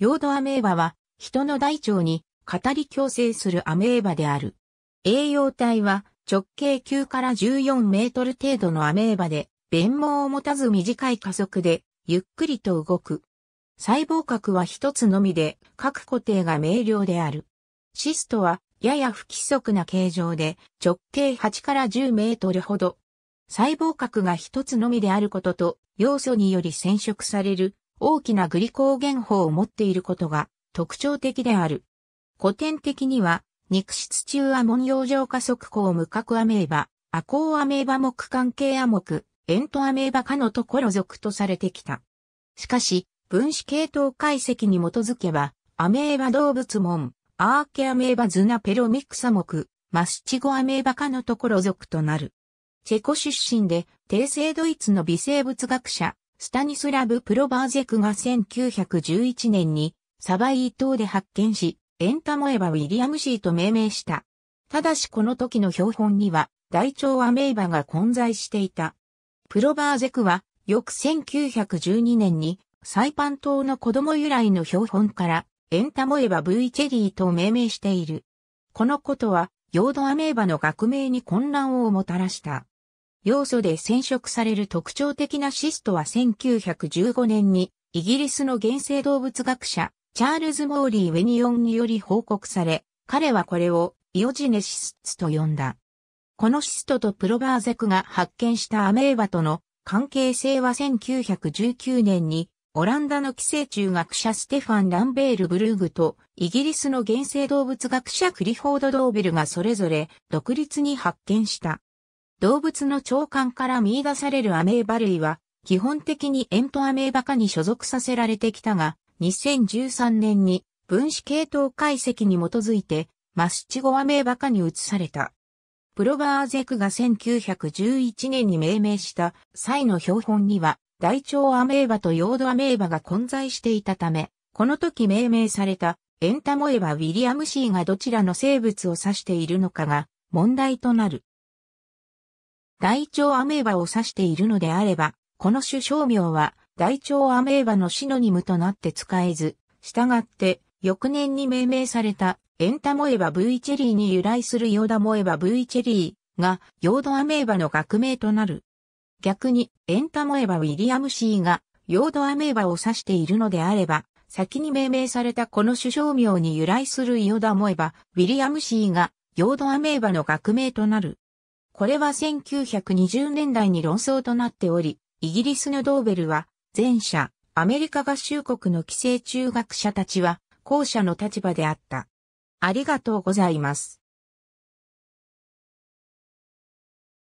ヨードアメーバは、人の大腸に、語り共生するアメーバである。栄養体は、直径9から14メートル程度のアメーバで、弁毛を持たず短い加速で、ゆっくりと動く。細胞核は一つのみで、各固定が明瞭である。シストは、やや不規則な形状で、直径8から10メートルほど。細胞核が一つのみであることと、要素により染色される大きなグリコー原法を持っていることが特徴的である。古典的には、肉質中亜門葉状化速項無角アメーバ、アコーアメーバ木関係亜ク、エントアメーバ科のところ属とされてきた。しかし、分子系統解析に基づけば、アメーバ動物門、アーケアメーバズナペロミクサ目、マスチゴアメーバ科のところ属となる。チェコ出身で、帝政ドイツの微生物学者、スタニスラブ・プロバーゼクが1911年にサバイ島で発見し、エンタモエバ・ウィリアムシーと命名した。ただしこの時の標本には、大腸アメーバが混在していた。プロバーゼクは、翌1912年に、サイパン島の子供由来の標本から、エンタモエバブイチェリーと命名している。このことは、ヨードアメーバの学名に混乱をもたらした。要素で染色される特徴的なシストは1915年にイギリスの原生動物学者チャールズ・モーリー・ウェニオンにより報告され、彼はこれをイオジネシスツと呼んだ。このシストとプロバーゼクが発見したアメーバとの関係性は1919年にオランダの寄生虫学者ステファン・ランベール・ブルーグとイギリスの原生動物学者クリフォード・ドーベルがそれぞれ独立に発見した。動物の腸管から見出されるアメーバ類は、基本的にエントアメーバ科に所属させられてきたが、2013年に分子系統解析に基づいて、マスチゴアメーバ科に移された。プロバーゼクが1911年に命名した際の標本には、大腸アメーバとヨードアメーバが混在していたため、この時命名されたエンタモエバ・ウィリアムシーがどちらの生物を指しているのかが問題となる。大腸アメーバを指しているのであれば、この種小名は大腸アメーバのシノニムとなって使えず、従って翌年に命名されたエンタモエバブイチェリーに由来するヨーダモエバブイチェリーがヨードアメーバの学名となる。逆にエンタモエバウィリアムシーがヨードアメーバを指しているのであれば、先に命名されたこの首相名に由来するヨダモエバ、ウィリアムシーがヨードアメーバの学名となる。これは1920年代に論争となっており、イギリスのドーベルは、前者、アメリカ合衆国の寄生中学者たちは、後者の立場であった。ありがとうございます。